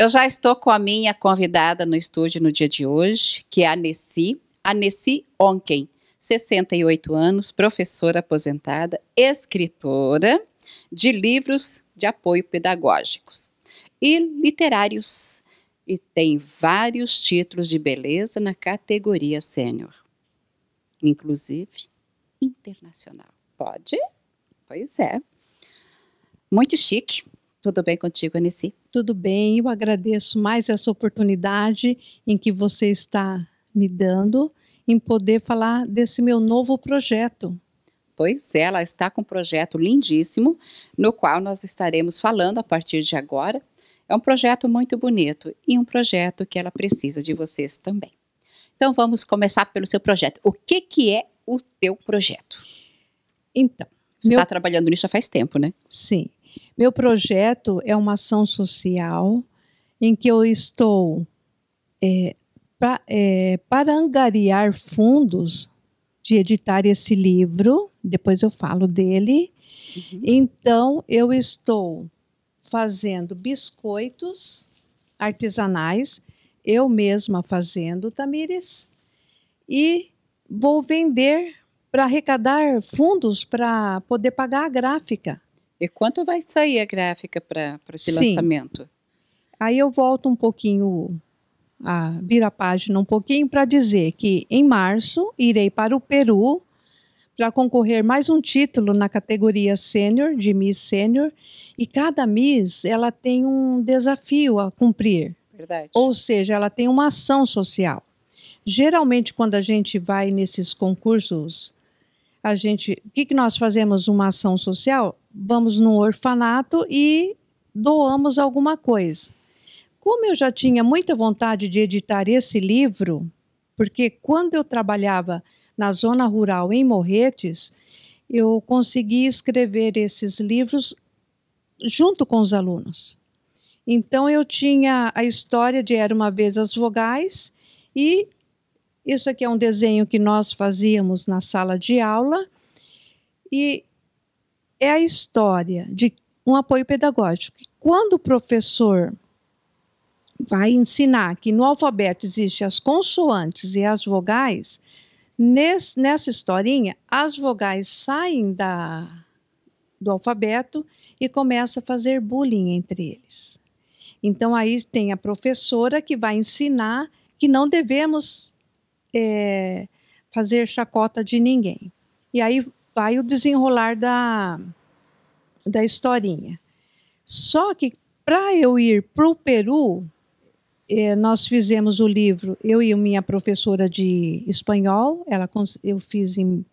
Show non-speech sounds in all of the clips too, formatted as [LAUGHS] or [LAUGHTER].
Eu já estou com a minha convidada no estúdio no dia de hoje, que é a Nessi, a Nessi Onken, 68 anos, professora aposentada, escritora de livros de apoio pedagógicos e literários e tem vários títulos de beleza na categoria sênior, inclusive internacional. Pode? Pois é. Muito chique. Tudo bem contigo, Anissi? Tudo bem, eu agradeço mais essa oportunidade em que você está me dando em poder falar desse meu novo projeto. Pois é, ela está com um projeto lindíssimo, no qual nós estaremos falando a partir de agora. É um projeto muito bonito e um projeto que ela precisa de vocês também. Então vamos começar pelo seu projeto. O que, que é o teu projeto? Então, você está meu... Tá trabalhando nisso já faz tempo, né? Sim. Meu projeto é uma ação social em que eu estou é, pra, é, para angariar fundos de editar esse livro, depois eu falo dele. Uhum. Então, eu estou fazendo biscoitos artesanais, eu mesma fazendo, Tamires, e vou vender para arrecadar fundos para poder pagar a gráfica. E quanto vai sair a gráfica para esse Sim. lançamento? Aí eu volto um pouquinho, a, vir a página um pouquinho para dizer que em março irei para o Peru para concorrer mais um título na categoria sênior, de Miss Sênior, e cada Miss ela tem um desafio a cumprir. Verdade. Ou seja, ela tem uma ação social. Geralmente, quando a gente vai nesses concursos, a gente, o que, que nós fazemos? Uma ação social? vamos num orfanato e doamos alguma coisa. Como eu já tinha muita vontade de editar esse livro, porque quando eu trabalhava na zona rural em Morretes, eu consegui escrever esses livros junto com os alunos. Então eu tinha a história de Era uma vez as vogais e isso aqui é um desenho que nós fazíamos na sala de aula e é a história de um apoio pedagógico. Quando o professor vai ensinar que no alfabeto existem as consoantes e as vogais, nesse, nessa historinha, as vogais saem da, do alfabeto e começa a fazer bullying entre eles. Então, aí tem a professora que vai ensinar que não devemos é, fazer chacota de ninguém. E aí vai o desenrolar da, da historinha. Só que para eu ir para o Peru, eh, nós fizemos o livro, eu e minha professora de espanhol, ela, eu fiz em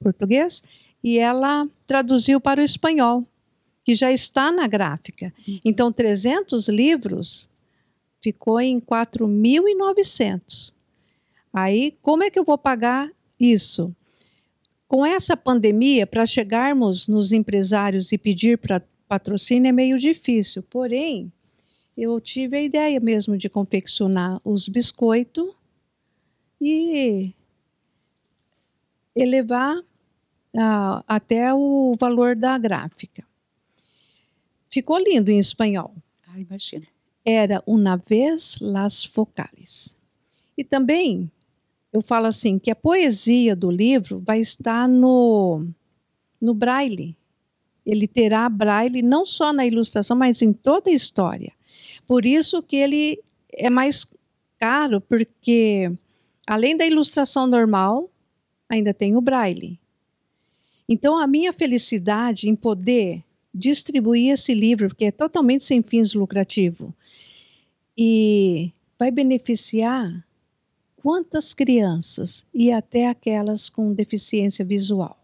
português, e ela traduziu para o espanhol, que já está na gráfica. Uhum. Então, 300 livros ficou em 4.900. Aí, como é que eu vou pagar isso? Com essa pandemia, para chegarmos nos empresários e pedir para patrocínio é meio difícil. Porém, eu tive a ideia mesmo de confeccionar os biscoitos e elevar ah, até o valor da gráfica. Ficou lindo em espanhol. Ah, imagina. Era uma vez las focales. E também eu falo assim que a poesia do livro vai estar no no braille. Ele terá braille não só na ilustração, mas em toda a história. Por isso que ele é mais caro, porque além da ilustração normal, ainda tem o braille. Então a minha felicidade em poder distribuir esse livro, porque é totalmente sem fins lucrativos, e vai beneficiar quantas crianças e até aquelas com deficiência visual.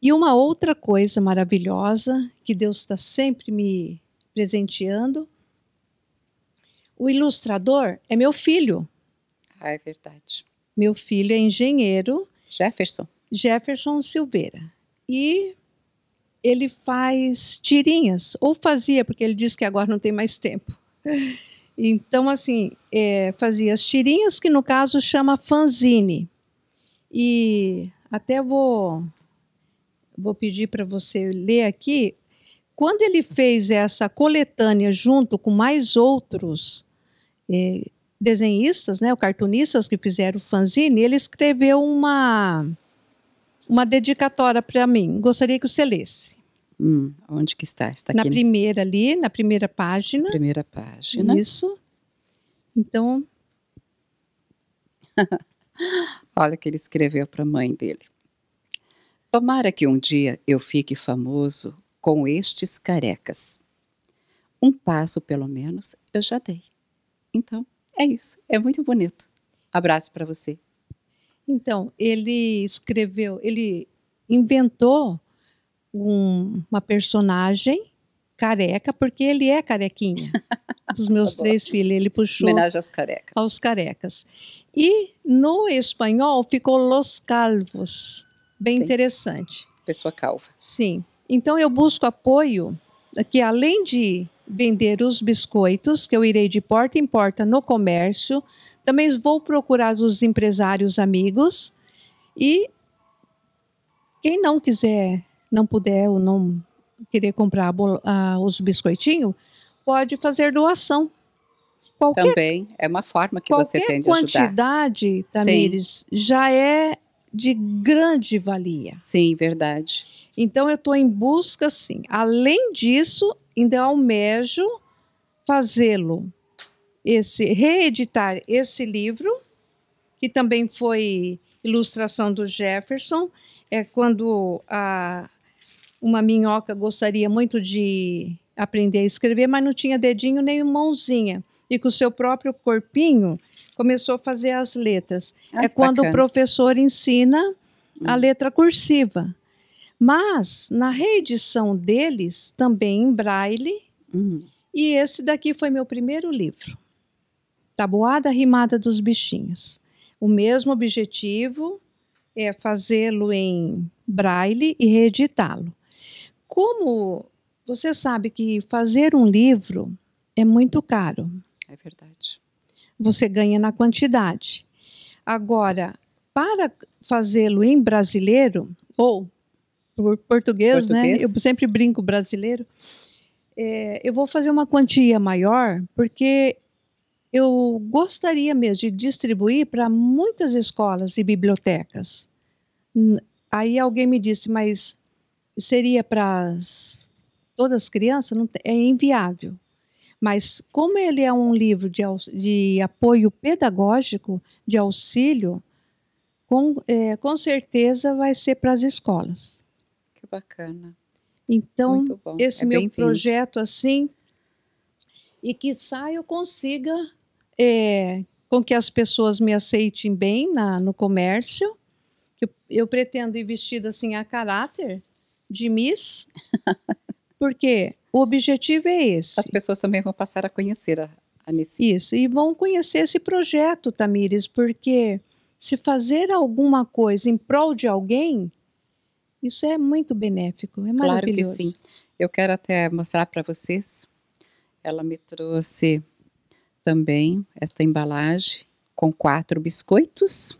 E uma outra coisa maravilhosa que Deus está sempre me presenteando: o ilustrador é meu filho. Ah, é verdade. Meu filho é engenheiro. Jefferson. Jefferson Silveira. E ele faz tirinhas, ou fazia, porque ele diz que agora não tem mais tempo. Então, assim, é, fazia as tirinhas, que no caso chama fanzine. E até vou, vou pedir para você ler aqui. Quando ele fez essa coletânea junto com mais outros é, desenhistas, né, cartunistas que fizeram fanzine, ele escreveu uma, uma dedicatória para mim. Gostaria que você lesse. Hum, onde que está? Está na aqui. Na primeira ali, na primeira página. Primeira página. Isso. Então. [LAUGHS] Olha o que ele escreveu para a mãe dele. Tomara que um dia eu fique famoso com estes carecas. Um passo, pelo menos, eu já dei. Então, é isso. É muito bonito. Abraço para você. Então, ele escreveu, ele inventou um, uma personagem careca, porque ele é carequinha. [LAUGHS] Dos meus tá três filhos, ele puxou. Homenagem aos carecas. Aos carecas. E no espanhol ficou Los Calvos. Bem Sim. interessante. Pessoa calva. Sim. Então eu busco apoio que além de vender os biscoitos, que eu irei de porta em porta no comércio, também vou procurar os empresários amigos e quem não quiser não puder ou não querer comprar a, a, ah, os biscoitinhos, pode fazer doação. Qualquer, Também é uma forma que você tem de ajudar. Qualquer quantidade, Tamires, Sim. já é de grande valia. Sim, verdade. Então eu estou em busca, sim. Além disso, ainda almejo fazê-lo, esse reeditar esse livro, que também foi ilustração do Jefferson, é quando a uma minhoca gostaria muito de aprender a escrever, mas não tinha dedinho nem mãozinha. E com o seu próprio corpinho começou a fazer as letras. Ah, é quando bacana. o professor ensina a hum. letra cursiva. Mas na reedição deles, também em braille, uhum. e esse daqui foi meu primeiro livro. Tabuada Rimada dos Bichinhos. O mesmo objetivo é fazê-lo em braille e reeditá-lo. Como você sabe que fazer um livro é muito caro. É verdade. Você ganha na quantidade. Agora, para fazê-lo em brasileiro, ou por português, né? português, né? Eu sempre brinco brasileiro. É, eu vou fazer uma quantia maior, porque eu gostaria mesmo de distribuir para muitas escolas e bibliotecas. Aí alguém me disse, mas seria para todas as crianças, não, é inviável. Mas como ele é um livro de, de apoio pedagógico, de auxílio, com, é, com certeza vai ser para as escolas. Que bacana. Então, esse é meu projeto assim, e que saia eu consiga é, com que as pessoas me aceitem bem na, no comércio. Eu, eu pretendo ir vestido assim a caráter, de Miss, porque o objetivo é esse. As pessoas também vão passar a conhecer a, a Miss. Isso, e vão conhecer esse projeto, Tamires, porque se fazer alguma coisa em prol de alguém, isso é muito benéfico, é maravilhoso. Claro que sim. Eu quero até mostrar para vocês. Ela me trouxe também esta embalagem com quatro biscoitos.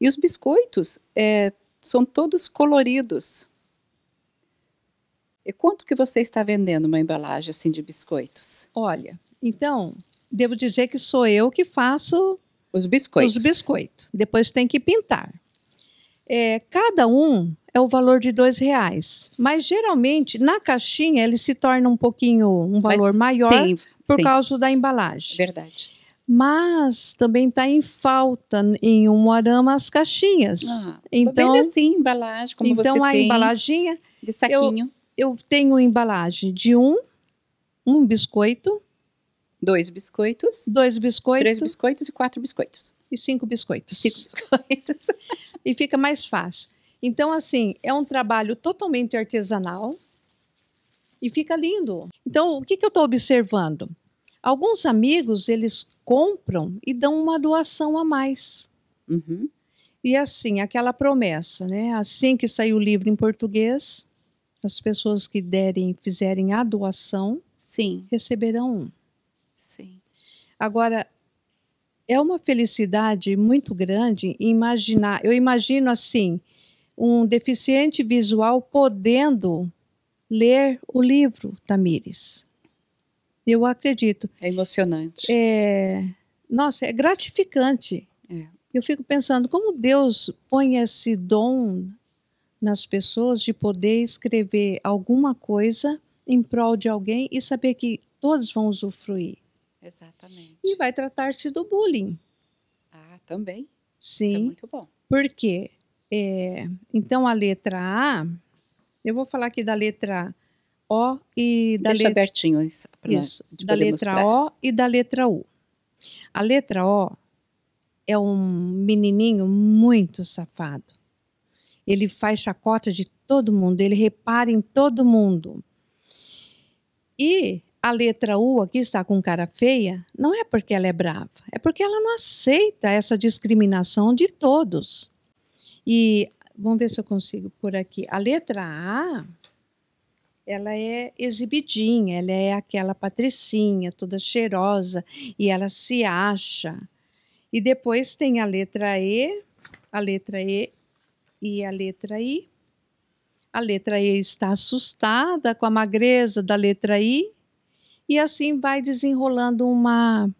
E os biscoitos é, são todos coloridos. E quanto que você está vendendo uma embalagem assim de biscoitos? Olha, então, devo dizer que sou eu que faço os biscoitos. Os biscoitos. Depois tem que pintar. É, cada um é o valor de dois reais. Mas geralmente na caixinha ele se torna um pouquinho um valor Mas, maior sim, por sim. causa da embalagem. Verdade. Mas também está em falta em um arama as caixinhas. Ah, então assim embalagem como então, você tem. Então a embalaginha de saquinho. Eu, eu tenho embalagem de um, um biscoito. Dois biscoitos. Dois biscoitos. Três biscoitos e quatro biscoitos. E cinco biscoitos. Cinco [LAUGHS] biscoitos. e fica mais fácil. Então, assim, é um trabalho totalmente artesanal e fica lindo. Então, o que, que eu estou observando? Alguns amigos, eles compram e dão uma doação a mais. Uhum. E assim, aquela promessa, né? Assim que sair o livro em português, as pessoas que derem, fizerem a doação, sim, receberão um. Sim. Agora é uma felicidade muito grande imaginar. Eu imagino assim um deficiente visual podendo ler o livro Tamires. Eu acredito. É emocionante. É, nossa, é gratificante. É. Eu fico pensando como Deus põe esse dom nas pessoas de poder escrever alguma coisa em prol de alguém e saber que todos vão usufruir. Exatamente. E vai tratar-se do bullying. Ah, também. Sim. Isso é muito bom. Por quê? É, então, a letra A, eu vou falar aqui da letra O e da letra Deixa let... abertinho isso, isso da letra mostrar. O e da letra U. A letra O é um menininho muito safado ele faz chacota de todo mundo, ele repara em todo mundo. E a letra U aqui está com cara feia, não é porque ela é brava, é porque ela não aceita essa discriminação de todos. E vamos ver se eu consigo por aqui. A letra A, ela é exibidinha, ela é aquela patricinha, toda cheirosa, e ela se acha. E depois tem a letra E, a letra E e a letra I. A letra E está assustada com a magreza da letra I e assim vai desenrolando uma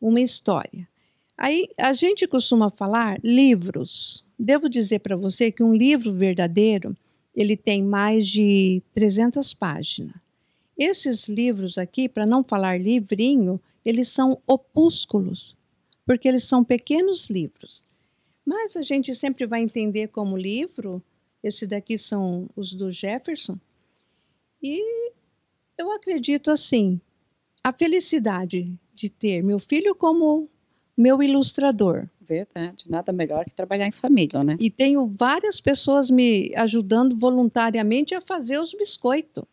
uma história. Aí a gente costuma falar livros. Devo dizer para você que um livro verdadeiro, ele tem mais de 300 páginas. Esses livros aqui, para não falar livrinho, eles são opúsculos, porque eles são pequenos livros. Mas a gente sempre vai entender como livro. Esse daqui são os do Jefferson. E eu acredito assim, a felicidade de ter meu filho como meu ilustrador. Verdade, nada melhor que trabalhar em família, né? E tenho várias pessoas me ajudando voluntariamente a fazer os biscoitos.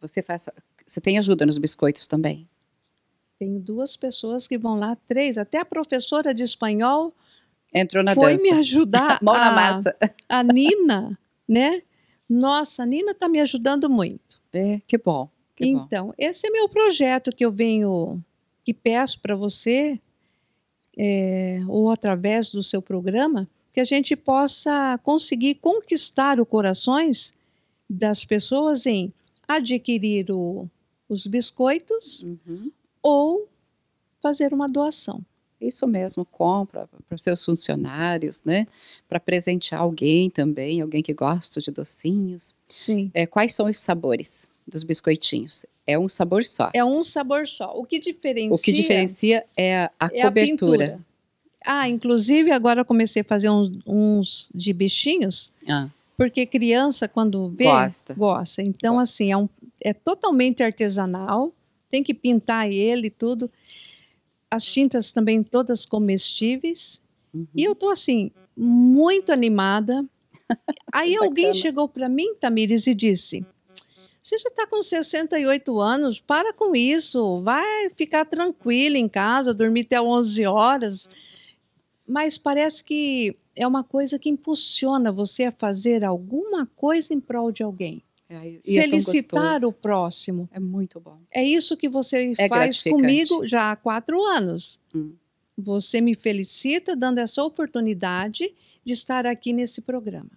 Você faz, você tem ajuda nos biscoitos também? Tenho duas pessoas que vão lá, três, até a professora de espanhol Entrou na foi dança. me ajudar [LAUGHS] Mão na a, massa. [LAUGHS] a Nina, né? Nossa, a Nina está me ajudando muito. É, que bom. Que então, bom. esse é meu projeto que eu venho, que peço para você, é, ou através do seu programa, que a gente possa conseguir conquistar os corações das pessoas em adquirir o, os biscoitos uhum. ou fazer uma doação. Isso mesmo, compra para seus funcionários, né? Para presentear alguém também, alguém que gosta de docinhos. Sim. É, quais são os sabores dos biscoitinhos? É um sabor só. É um sabor só. O que diferencia? O que diferencia é a, a é cobertura. A ah, inclusive agora eu comecei a fazer uns, uns de bichinhos. Ah. Porque criança, quando vê, gosta. gosta. Então, gosta. assim, é, um, é totalmente artesanal. Tem que pintar ele e tudo as tintas também todas comestíveis. Uhum. E eu estou assim, muito animada. [LAUGHS] Aí alguém chegou para mim, Tamires, e disse: Você já está com 68 anos, para com isso, vai ficar tranquila em casa, dormir até 11 horas. Mas parece que é uma coisa que impulsiona você a fazer alguma coisa em prol de alguém. É Felicitar é o próximo. É muito bom. É isso que você é faz comigo já há quatro anos. Hum. Você me felicita dando essa oportunidade de estar aqui nesse programa.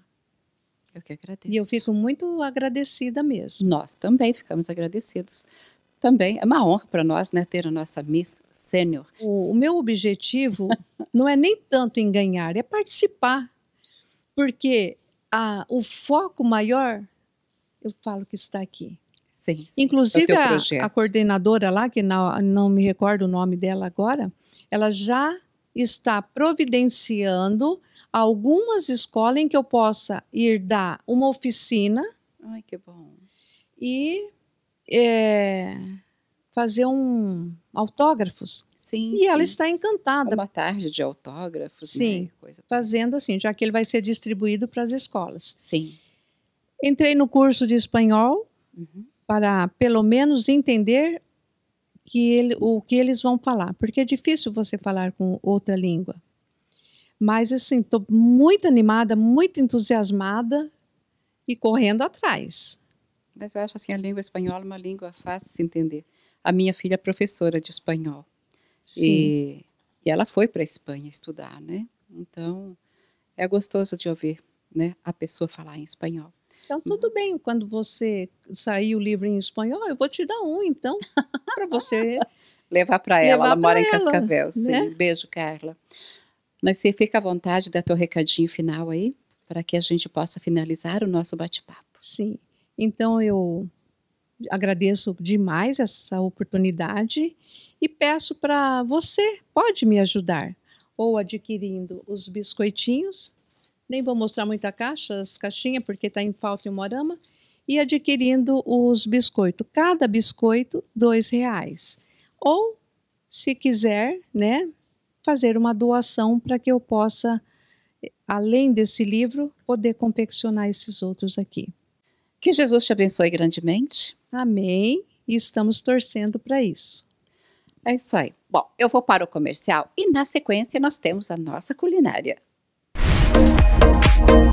Eu que agradeço. E eu fico muito agradecida mesmo. Nós também ficamos agradecidos. Também é uma honra para nós né, ter a nossa Miss Sênior. O, o meu objetivo [LAUGHS] não é nem tanto em ganhar, é participar. Porque a, o foco maior eu falo que está aqui. Sim, sim. É Inclusive, a, a, coordenadora lá, que não, não me recordo o nome dela agora, ela já está providenciando algumas escolas em que eu possa ir dar uma oficina. Ai, que bom. E é, fazer um autógrafos. Sim. E sim. ela está encantada. Uma tarde de autógrafos. Né, sim. Né? Coisa... Fazendo assim, já que ele vai ser distribuído para as escolas. Sim. Entrei no curso de espanhol uhum. para pelo menos entender que ele, o que eles vão falar, porque é difícil você falar com outra língua. Mas assim, estou muito animada, muito entusiasmada e correndo atrás. Mas eu acho assim a língua espanhola é uma língua fácil de se entender. A minha filha é professora de espanhol Sim. e, e ela foi para a Espanha estudar, né? Então é gostoso de ouvir, né, a pessoa falar em espanhol. Então, uhum. tudo bem, quando você sair o livro em espanhol, ah, eu vou te dar um, então, para você levar para ela. Levar ela mora ela, em Cascavel. Né? Beijo, Carla. Mas você fica à vontade da tua recadinho final aí, para que a gente possa finalizar o nosso bate-papo. Sim. Então, eu agradeço demais essa oportunidade e peço para você, pode me ajudar, ou adquirindo os biscoitinhos nem vou mostrar muita caixa, as caixinhas, porque está em falta em Morama, e adquirindo os biscoitos. Cada biscoito, dois reais. Ou, se quiser, né, fazer uma doação para que eu possa, além desse livro, poder confeccionar esses outros aqui. Que Jesus te abençoe grandemente. Amém. E estamos torcendo para isso. É isso aí. Bom, eu vou para o comercial e na sequência nós temos a nossa culinária. Thank you.